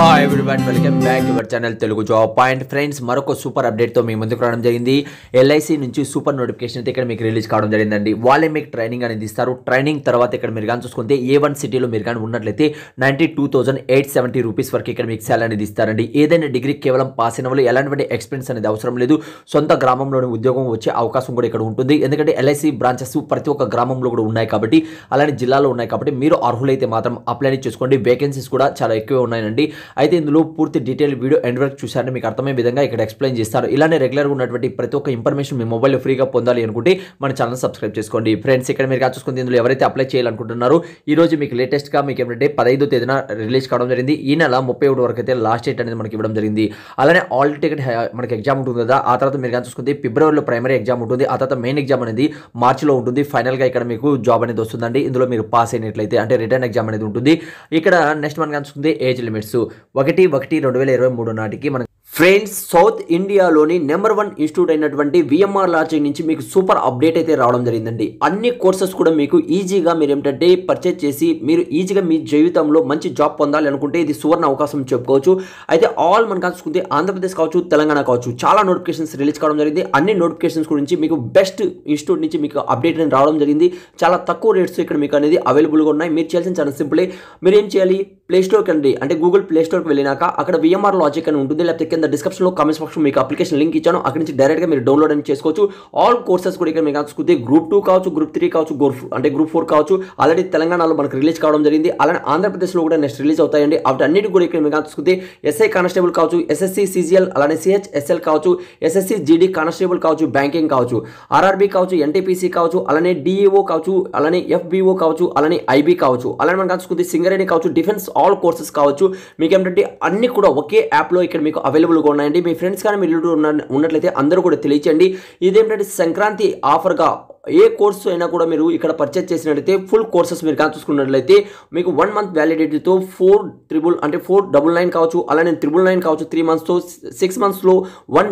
hi one welcome back your channel Telugu job point friends మరొక super అప్డేట్తో మీ ముందుకు రావడం జరిగింది ఎల్ఐసి నుంచి సూపర్ నోటిఫికేషన్ అయితే ఇక్కడ మీకు రిలీజ్ కావడం జరిగిందండి వాళ్ళే మీకు ట్రైనింగ్ అనేది ఇస్తారు ట్రైనింగ్ తర్వాత ఇక్కడ మీరు కానీ చూసుకుంటే ఏ వన్ సిటీలో మీరు కానీ ఉన్నట్లయితే ninety two thousand eight seventy rupees వరకు ఇక్కడ మీకు శాలరీ అనేది ఇస్తారండి ఏదైనా డిగ్రీ కేవలం పాస్ అయిన వాళ్ళు ఎలాంటి ఎక్స్పీరియన్స్ అనేది అవసరం లేదు సొంత గ్రామంలోని ఉద్యోగం వచ్చే అవకాశం కూడా ఇక్కడ ఉంటుంది ఎందుకంటే ఎల్ఐసి బ్రాంచెస్ ప్రతి ఒక్క గ్రామంలో కూడా ఉన్నాయి కాబట్టి అలానే జిల్లాలో ఉన్నాయి కాబట్టి మీరు అర్హులైతే మాత్రం అప్లై చేసుకోండి వేకెన్సీస్ కూడా చాలా ఎక్కువ ఉన్నాయండి అయితే ఇందులో పూర్తి డీటెయిల్ వీడియో ఎండ్ వరకు చూసారని మీకు అర్థమయ్యే విధంగా ఇక్కడ ఎక్స్ప్లెయిన్ చేస్తారు ఇలానే రెగ్యులర్గా ఉన్నటువంటి ప్రతి ఒక్క ఇన్ఫర్మేషన్ మీ మొబైల్లో ఫ్రీగా పొందాలి అనుకుంటే మన ఛానల్ సబ్స్క్రైబ్ చేసుకోండి ఫ్రెండ్స్ ఇక్కడ మీరు కాచుకుంది ఇందులో ఎవరైతే అప్లై చేయాలనుకుంటున్నారో ఈ రోజు మీకు లేటెస్ట్గా మీకు ఏంటంటే పదైదో తేదీన రిలీజ్ కావడం జరిగింది ఈ నెల ముప్పై ఒకటి వరకు అయితే లాస్ట్ డేట్ అనేది మనకి ఇవ్వడం జరిగింది అలానే ఆల్ టికెట్ uh, మనకి ఎగ్జామ్ ఉంటుంది కదా ఆ తర్వాత మీరు కానీ చూసుకుంటే ఫిబ్రవరిలో ప్రైమరీ ఎగ్జామ్ ఉంటుంది ఆ తర్వాత మెయిన్ ఎగ్జామ్ అనేది మార్చిలో ఉంటుంది ఫైనల్గా ఇక్కడ మీకు జాబ్ అనేది వస్తుందండి ఇందులో మీరు పాస్ అయినట్లయితే అంటే రిటర్న్ ఎగ్జామ్ అనేది ఉంటుంది ఇక్కడ నెక్స్ట్ మనకి కానీ ఏజ్ లిమిట్స్ ఒకటి ఒకటి రెండు వేల ఇరవై మూడు నాటికి మనం ఫ్రెండ్స్ సౌత్ ఇండియాలోని నెంబర్ వన్ ఇన్స్టిట్యూట్ అయినటువంటి విఎంఆర్ లాచింగ్ నుంచి మీకు సూపర్ అప్డేట్ అయితే రావడం జరిగిందండి అన్ని కోర్సెస్ కూడా మీకు ఈజీగా మీరు ఏమిటంటే పర్చేజ్ చేసి మీరు ఈజీగా మీ జీవితంలో మంచి జాబ్ పొందాలి అనుకుంటే ఇది సువర్ణ అవకాశం చెప్పుకోవచ్చు అయితే ఆల్ మనం కాచుకుంటే ఆంధ్రప్రదేశ్ కావచ్చు తెలంగాణ కావచ్చు చాలా నోటిఫికేషన్స్ రిలీజ్ కావడం జరిగింది అన్ని నోటిఫికేషన్స్ గురించి మీకు బెస్ట్ ఇన్స్టిట్యూట్ నుంచి మీకు అప్డేట్ అనేది రావడం జరిగింది చాలా తక్కువ రేట్స్ ఇక్కడ మీకు అనేది అవైలబుల్గా ఉన్నాయి మీరు చేయాల్సిన చాలా సింపులే మీరు ఏం చేయాలి ప్లేస్టోర్కి అండి అంటే గూగుల్ ప్లే కోర్ కు మెలినాక అక్కడ విమర్ లాజిక్ అని ఉంటుంది లెట్ ఇన్ ది డిస్క్రిప్షన్ లో కామెంట్ సెక్షన్ లో ఒక అప్లికేషన్ లింక్ ఇచ్చాను అక్కడ నుంచి డైరెక్ట్ గా మీరు డౌన్లోడ్ అని చేసుకోవచ్చు ఆల్ కోర్సెస్ కొడిక నేను గాస్తుకుంటే గ్రూప్ 2 కావచ్చు గ్రూప్ 3 కావచ్చు గోల్ అంటే గ్రూప్ 4 కావచ్చు ఆల్్రెడీ తెలంగాణలో మనకు రిలీజ్ కావడం జరిగింది అలానే ఆంధ్రప్రదేశ్ లో కూడా నెస్ రిలీజ్ అవుతాయిండి అవుట్ అన్నిటి కొడిక నేను గాస్తుకుంటే ఎస్ఐ కానిస్టేబుల్ కావచ్చు SSC CGL అలానే CH SL కావచ్చు SSC GD కానిస్టేబుల్ కావచ్చు బ్యాంకింగ్ కావచ్చు RRB కావచ్చు NTPC కావచ్చు అలానే DEO కావచ్చు అలానే FBO కావచ్చు అలానే IB కావచ్చు అలానే మనం గాస్తుకుంటే సింగరేని కావచ్చు డిఫెన్స్ ఆల్ కోర్సెస్ కావచ్చు మిగ ఏంటంటే అన్ని కూడా ఒకే యాప్లో ఇక్కడ మీకు అవైలబుల్గా ఉన్నాయండి మీ ఫ్రెండ్స్ కానీ మీరు ఉన్నట్లయితే అందరూ కూడా తెలియచండి ఇదేంటంటే సంక్రాంతి ఆఫర్గా ఏ కోర్సు అయినా కూడా మీరు ఇక్కడ పర్చేజ్ చేసినట్లయితే ఫుల్ కోర్సెస్ మీరు కానీ చూసుకున్నట్లయితే మీకు వన్ మంత్ వ్యాలిడిటీతో ఫోర్ ట్రిబుల్ అంటే ఫోర్ డబుల్ నైన్ కావచ్చు అలానే ట్రిబుల్ నైన్ కావచ్చు త్రీ మంత్స్తో సిక్స్ మంత్స్లో వన్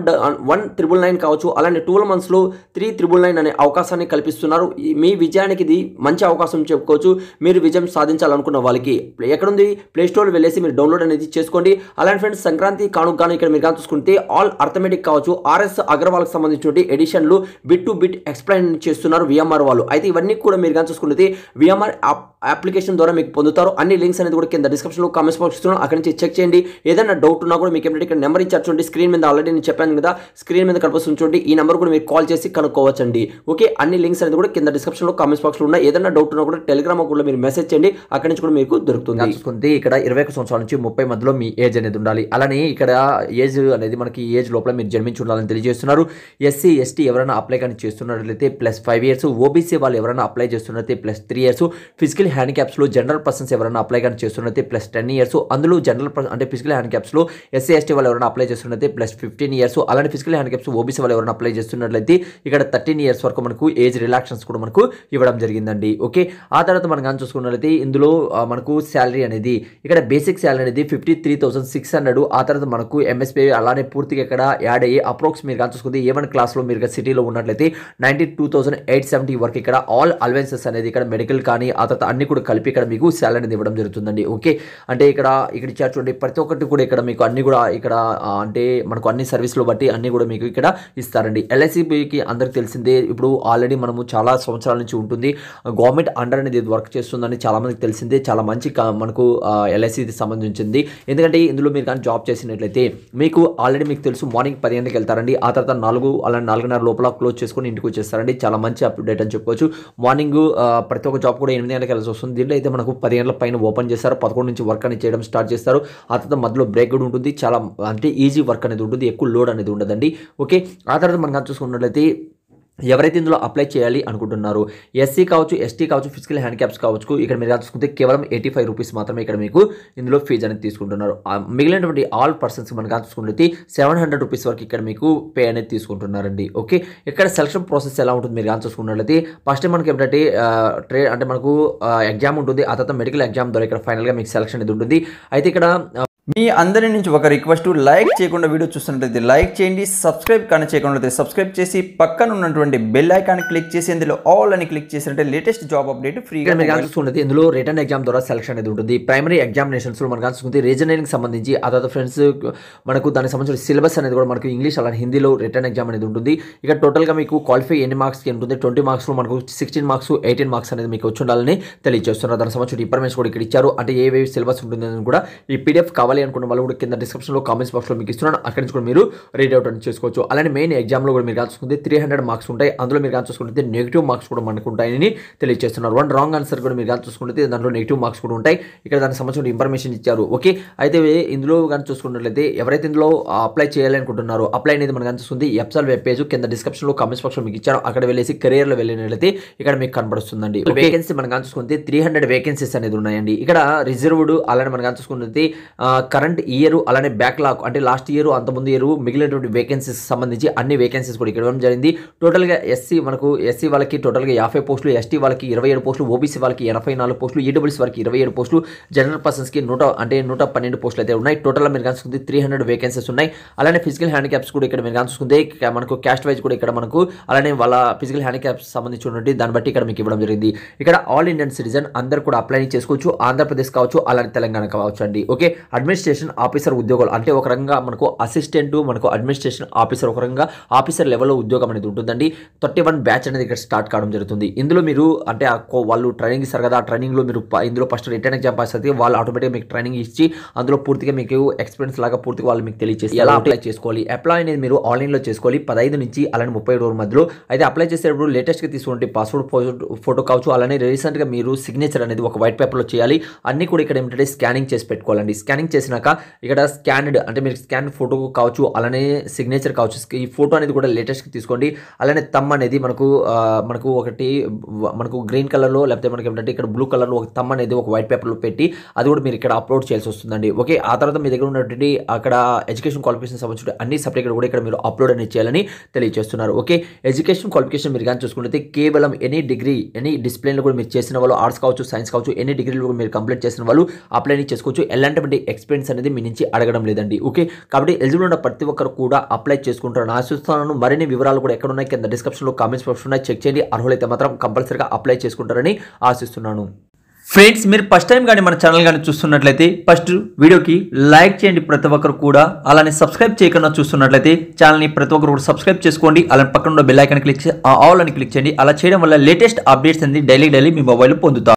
వన్ ట్రిబుల్ నైన్ కావచ్చు అలానే ట్వెల్వ్ మంత్స్లో త్రీ ట్రిబుల్ నైన్ అనే అవకాశాన్ని కల్పిస్తున్నారు మీ విజయానికి ఇది మంచి అవకాశం చెప్పుకోవచ్చు మీరు విజయం సాధించాలనుకున్న వాళ్ళకి ఎక్కడుంది ప్లేస్టోర్ వెళ్ళేసి మీరు డౌన్లోడ్ అనేది చేసుకోండి అలానే ఫ్రెండ్స్ సంక్రాంతి కాను ఇక్కడ మీరు కానీ చూసుకుంటే ఆల్ అర్థమెటిక్ కావచ్చు ఆర్ఎస్ అగర్వాల్కి సంబంధించిన ఎడిషన్లు బిట్ టు బిట్ ఎక్స్ప్లెయిన్ చేస్తూ ఇస్తున్నారు విఎంఆర్ వాళ్ళు అయితే ఇవన్నీ కూడా మీరు కానీ చూసుకుంటే విఎంఆర్ అప్లికేషన్ ద్వారా మీకు పొందుతారు అన్ని లింక్స్ అనేది కూడా కింద డిస్క్రిప్షన్లో కామెంట్స్ బాక్స్ ఇస్తున్నాను అక్కడ నుంచి చెక్ చేయండి ఏదైనా డౌట్ ఉన్నా కూడా మీకు ఏమిటంటే ఇక్కడ నెంబర్ ఇచ్చారు చూడండి స్క్రీన్ మీద ఆల్రెడీ నేను చెప్పాను కదా స్క్రీన్ మీద కనిపిస్తుంది చూడండి ఈ నెంబర్ కూడా మీరు కాల్ చేసి కనుక్కోవచ్చండి ఓకే అన్ని లింక్స్ అనేది కూడా కింద డిస్క్రిప్షన్లో కామెంట్స్ బాక్స్లో ఉన్నాయి ఏదైనా డౌట్ ఉన్నా కూడా టెలిగ్రామ్ కూడా మీరు మెసేజ్ చేయండి అక్కడ నుంచి కూడా మీకు దొరుకుతుంది చూసుకుంది ఇక్కడ ఇరవై ఒక సంవత్సరాల నుంచి ముప్పై మధ్యలో మీ ఏజ్ అనేది ఉండాలి అలానే ఇక్కడ ఏజ్ అనేది మనకి ఏజ్ లోపల మీరు జన్మించి ఉండాలని తెలియజేస్తున్నారు ఎస్సీ ఎస్టీ ఎవరైనా అప్లై కానీ చేస్తున్నట్లయితే ప్లస్ ఫైవ్ ఇయర్స్ ఓబీసీ వాళ్ళు ఎవరైనా అప్లై చేస్తున్నది ప్లస్ త్రీ ఇయర్స్ ఫిజికల్ హ్యాండ్ క్యాప్స్లో జనరల్ పర్సన్స్ ఎవరైనా అప్లై కానీ చేస్తున్నది ప్లస్ టెన్ ఇయర్స్ అందులో జనరల్ పర్సన్ అంటే ఫిజికల్ హ్యాండ్ క్యాప్స్లో ఎస్సీ ఎస్టీ వాళ్ళు ఎవరైనా అప్లై చేస్తున్నది ప్లస్ ఫిఫ్టీన్ ఇయర్స్ అలాంటి ఫిజికల్ హ్యాండ్ క్యాప్స్ ఓబీసీ వాళ్ళు ఎవరైనా అప్లై చేస్తున్నట్లయితే ఇక్కడ థర్టీన్ ఇయర్స్ వరకు మనకు ఏజ్ రిలాక్షన్స్ కూడా మనకు ఇవ్వడం జరిగిందండి ఓకే ఆ తర్వాత మనం కానీ చూసుకున్నట్లయితే ఇందులో మనకు శాలరీ అనేది ఇక్కడ బేసిక్ శాలరీ అనేది ఫిఫ్టీ త్రీ థౌసండ్ సిక్స్ ఆ తర్వాత మనకు ఎంఎస్పీ అలానే పూర్తిగా ఇక్కడ యాడ్ అయ్యి అప్రోక్స్ మీరు కానీ చూసుకుంటే ఏ వన్ క్లాస్లో మీరు సిటీలో ఉన్నట్లయితే ninety two thousand eight seventy వరకు ఇక్కడ ఆల్ అలవెన్సెస్ అనేది ఇక్కడ మెడికల్ కానీ ఆ తర్వాత అన్ని కూడా కలిపి ఇక్కడ మీకు శాలరీ అనేది ఇవ్వడం జరుగుతుందండి ఓకే అంటే ఇక్కడ ఇక్కడ చూడండి ప్రతి ఒక్కటి కూడా ఇక్కడ మీకు అన్ని కూడా ఇక్కడ అంటే మనకు అన్ని సర్వీసులు బట్టి అన్ని కూడా మీకు ఇక్కడ ఇస్తారండి ఎల్ఐసికి అందరికి తెలిసిందే ఇప్పుడు ఆల్రెడీ మనము చాలా సంవత్సరాల నుంచి ఉంటుంది గవర్నమెంట్ అండర్ అనేది వర్క్ చేస్తుందని చాలామందికి తెలిసిందే చాలా మంచి మనకు ఎల్ఐసి సంబంధించింది ఎందుకంటే ఇందులో మీరు కానీ జాబ్ చేసినట్లయితే మీకు ఆల్రెడీ మీకు తెలుసు మార్నింగ్ పది గంటలకు వెళ్తారండి ఆ తర్వాత నాలుగు అలా నాలుగున్నర లోపల క్లోజ్ చేసుకొని ఇంటికి వచ్చేస్తారండి చాలా మంచి అప్డేట్ అని చెప్పుకోవచ్చు మార్నింగ్ ప్రతి ఒక్క జాబ్ కూడా ఎనిమిది గంటలకు వెళ్ళాల్సి వస్తుంది దీంట్లో అయితే మనకు పది గంటల పైన ఓపెన్ చేస్తారు పదకొండు నుంచి వర్క్ అనేది చేయడం స్టార్ట్ చేస్తారు ఆ తర్వాత మధ్యలో బ్రేక్ కూడా ఉంటుంది చాలా అంటే ఈజీ వర్క్ అనేది ఉంటుంది ఎక్కువ లోడ్ అనేది ఉండదండి ఓకే ఆ తర్వాత మనం చూసుకున్నట్లయితే ఎవరైతే ఇందులో అప్లై చేయాలి అనుకుంటున్నారు ఎస్సీ కావచ్చు ఎస్టీ కావచ్చు ఫిజికల్ హ్యాండిక్యాప్స్ కావచ్చు ఇక్కడ మీరు చూసుకుంటే కేవలం ఎయిటీ ఫైవ్ రూపీస్ మాత్రమే ఇక్కడ మీకు ఇందులో ఫీజు అనేది తీసుకుంటున్నారు మిగిలినటువంటి ఆల్ పర్సన్స్ మనకు చూసుకుంటే సెవెన్ హండ్రెడ్ రూపీస్ వరకు ఇక్కడ మీకు పే అనేది తీసుకుంటున్నారండి ఓకే ఇక్కడ సెలక్షన్ ప్రాసెస్ ఎలా ఉంటుంది మీరు చూసుకున్నట్లయితే ఫస్ట్ మనకి ఏంటంటే ట్రే అంటే మనకు ఎగ్జామ్ ఉంటుంది ఆ తర్వాత మెడికల్ ఎగ్జామ్ ద్వారా ఇక్కడ ఫైనల్గా మీకు సెలక్షన్ అనేది ఉంటుంది అయితే ఇక్కడ మీ అందరి నుంచి ఒక రిక్వెస్ట్ లైక్ చేయకుండా వీడియో చూస్తున్నట్లయితే లైక్ చేయండి సబ్స్క్రైబ్ కానీ చేయకుండా సబ్స్క్రైబ్ చేసి పక్కన ఉన్నటువంటి బెల్ ఐకాన్ క్లిక్ చేసి ఇందులో ఆల్ అని క్లిక్ చేసినట్టే లేటెస్ట్ జాబ్ అప్డేట్ ఫ్రీగా మీరు ఇందులో రిటర్న్ ఎగ్జామ్ ద్వారా సెలక్షన్ అనేది ఉంటుంది ప్రైమరీ ఎగ్జామినేషన్స్లో మనకు చూసుకుంటే రీజనరింగ్ సంబంధించి ఆ తర్వాత ఫ్రెండ్స్ మనకు దానికి సంబంధించిన సిలబస్ అనేది కూడా మనకు ఇంగ్లీష్ అలానే హిందీలో రిటర్న్ ఎగ్జామ్ అనేది ఉంటుంది ఇక టోటల్గా మీకు క్వాలిఫై ఎన్ని మార్క్స్ ఉంటుంది ట్వంటీ లో మనకు సిక్స్టీన్ మార్క్స్ ఎయిటీన్ మార్క్స్ అనేది మీకు వచ్చి ఉండాలని తెలియజేస్తున్నారు దానికి సంబంధించిన ఇన్ఫర్మేషన్ కూడా ఇక్కడ ఇచ్చారు అంటే ఏ సిలబస్ ఉంటుందని కూడా ఈ పీడిఎఫ్ కావాలి కావాలి అనుకున్న వాళ్ళు కూడా కింద డిస్క్రిప్షన్లో కామెంట్స్ బాక్స్లో మీకు ఇస్తున్నాను అక్కడి నుంచి కూడా మీరు రీడ్ అవుట్ అని చేసుకోవచ్చు అలానే మెయిన్ ఎగ్జామ్లో కూడా మీరు కాల్చుకుంటే త్రీ హండ్రెడ్ మార్క్స్ ఉంటాయి అందులో మీరు కాల్చుకుంటే నెగిటివ్ మార్క్స్ కూడా మనకు ఉంటాయని తెలియజేస్తున్నారు వన్ రాంగ్ ఆన్సర్ కూడా మీరు కాల్చుకుంటే దాంట్లో నెగిటివ్ మార్క్స్ కూడా ఉంటాయి ఇక్కడ దానికి సంబంధించిన ఇన్ఫర్మేషన్ ఇచ్చారు ఓకే అయితే ఇందులో కానీ చూసుకున్నట్లయితే ఎవరైతే ఇందులో అప్లై చేయాలనుకుంటున్నారు అప్లై అనేది మనకు కనిపిస్తుంది ఎప్సాల్ వెబ్ పేజ్ కింద డిస్క్రిప్షన్లో కామెంట్స్ బాక్స్లో మీకు ఇచ్చారు అక్కడ వెళ్ళేసి కెరియర్లో వెళ్ళినట్లయితే ఇక్కడ మీకు కనబడుతుందండి వేకెన్సీ మనం చూసుకుంటే త్రీ హండ్రెడ్ వేకెన్సీస్ అనేది ఉన్నాయండి ఇక్కడ రిజర్వ్డ్ అలానే మనం కనిపిస్తుంది కరెంట్ ఇయర్ అలానే బ్యాక్లాగ్ అంటే లాస్ట్ ఇయర్ అంతకుముందు ఇయర్ మిగిలినటువంటి వేకెన్సీస్ సంబంధించి అన్ని వేకెన్సీస్ కూడా ఇక్కడ ఇవ్వడం జరిగింది టోటల్గా ఎస్సీ మనకు ఎస్సీ వాళ్ళకి టోటల్గా యాభై పోస్టులు ఎస్టీ వాళ్ళకి ఇరవై ఏడు పోస్టులు ఓబీసీ వాళ్ళకి ఎనభై నాలుగు పోస్టులు ఈడబ్ల్యూసీ e వాళ్ళకి ఇరవై ఏడు పోస్టులు జనరల్ పర్సన్స్కి నూట అంటే నూట పన్నెండు పోస్టులు అయితే ఉన్నాయి టోటల్గా మీరు కనుసుకుంటే త్రీ హండ్రెడ్ వేకెన్సీస్ ఉన్నాయి అలానే ఫిజికల్ హ్యాండిక్యాప్స్ కూడా ఇక్కడ మీరు కనుసుకుంటే మనకు క్యాస్ట్ వైజ్ కూడా ఇక్కడ మనకు అలానే వాళ్ళ ఫిజికల్ హ్యాండిక్యాప్స్ సంబంధించినటువంటి దాన్ని బట్టి ఇక్కడ మీకు ఇవ్వడం జరిగింది ఇక్కడ ఆల్ ఇండియన్ సిటిజన్ అందరు కూడా అప్లై చేసుకోవచ్చు ఆంధ్రప్రదేశ్ కావచ్చు అలానే తెలంగాణ కావచ్చు అండి ఓకే అడ్మిషన్ అడ్మినిస్ట్రేషన్ ఆఫీసర్ ఉద్యోగాలు అంటే ఒక రకంగా మనకు అసిస్టెంట్ మనకు అడ్మినిస్ట్రేషన్ ఆఫీసర్ ఒక రకంగా ఆఫీసర్ లెవెల్లో ఉద్యోగం అనేది ఉంటుందండి థర్టీ వన్ బ్యాచ్ అనేది ఇక్కడ స్టార్ట్ కావడం జరుగుతుంది ఇందులో మీరు అంటే వాళ్ళు ట్రైనింగ్ ఇస్తారు కదా ట్రైనింగ్లో మీరు ఇందులో ఫస్ట్ రిటర్న్ ఎగ్జామ్ పాస్ అయితే వాళ్ళు ఆటోమేటిక్గా మీకు ట్రైనింగ్ ఇచ్చి అందులో పూర్తిగా మీకు ఎక్స్పీరియన్స్ లాగా పూర్తిగా వాళ్ళు మీకు తెలియజేసి ఎలా అప్లై చేసుకోవాలి అప్లై అనేది మీరు ఆన్లైన్లో చేసుకోవాలి పదహైదు నుంచి అలానే ముప్పై ఏడు మధ్యలో అయితే అప్లై చేసేటప్పుడు లేటెస్ట్గా తీసుకుంటే పాస్పోర్ట్ ఫోటో కావచ్చు అలానే రీసెంట్గా మీరు సిగ్నేచర్ అనేది ఒక వైట్ పేపర్లో చేయాలి అన్ని కూడా ఇక్కడ ఏంటంటే స్కానింగ్ చేసి పెట్టుకోవాలండి స్కానింగ్ చేసినాక ఇక్కడ స్కాన్డ్ అంటే మీరు స్కాన్ ఫోటో కావచ్చు అలానే సిగ్నేచర్ కావచ్చు ఈ ఫోటో అనేది కూడా లేటెస్ట్ తీసుకోండి అలానే తమ్ అనేది మనకు మనకు ఒకటి మనకు గ్రీన్ కలర్లో లేకపోతే మనకి ఏంటంటే ఇక్కడ బ్లూ కలర్లో ఒక తమ్ అనేది ఒక వైట్ పేపర్లో పెట్టి అది కూడా మీరు ఇక్కడ అప్లోడ్ చేయాల్సి వస్తుందండి ఓకే ఆ తర్వాత మీ దగ్గర ఉన్నటువంటి అక్కడ ఎడ్యుకేషన్ క్వాలిఫికేషన్ సంబంధించిన అన్ని సబ్జెక్టులు కూడా ఇక్కడ మీరు అప్లోడ్ అనేది చేయాలని తెలియజేస్తున్నారు ఓకే ఎడ్యుకేషన్ క్వాలిఫికేషన్ మీరు కానీ చూసుకుంటే కేవలం ఎనీ డిగ్రీ ఎనీ డిసిప్లిన్లో కూడా మీరు చేసిన వాళ్ళు ఆర్ట్స్ కావచ్చు సైన్స్ కావచ్చు ఎన్ని డిగ్రీలు కూడా మీరు కంప్లీట్ చేసిన వాళ్ళు అప్లై చేసుకోవచ్చు ఎలాంటి ఎక్స్పీరియన్స్ ఎక్స్పెన్స్ అనేది మీ నుంచి అడగడం లేదండి ఓకే కాబట్టి ఎలిజిబుల్ ఉన్న ప్రతి ఒక్కరు కూడా అప్లై చేసుకుంటారని ఆశిస్తున్నాను మరిన్ని వివరాలు కూడా ఎక్కడ ఉన్నాయి కింద డిస్క్రిప్షన్లో కామెంట్స్ బాక్స్ ఉన్నాయి చెక్ చేయండి అర్హులైతే మాత్రం కంపల్సరీగా అప్లై చేసుకుంటారని ఆశిస్తున్నాను ఫ్రెండ్స్ మీరు ఫస్ట్ టైం కానీ మన ఛానల్ కానీ చూస్తున్నట్లయితే ఫస్ట్ వీడియోకి లైక్ చేయండి ప్రతి ఒక్కరు కూడా అలానే సబ్స్క్రైబ్ చేయకుండా చూస్తున్నట్లయితే ఛానల్ని ప్రతి ఒక్కరు కూడా సబ్స్క్రైబ్ చేసుకోండి అలానే పక్కన బెల్ ఐకన్ క్లిక్ ఆల్ అని క్లిక్ చేయండి అలా చేయడం వల్ల లేటెస్ట్ అప్డేట్స్ అనేది డైలీ డైలీ మీ మొబైల్ పొందుతారు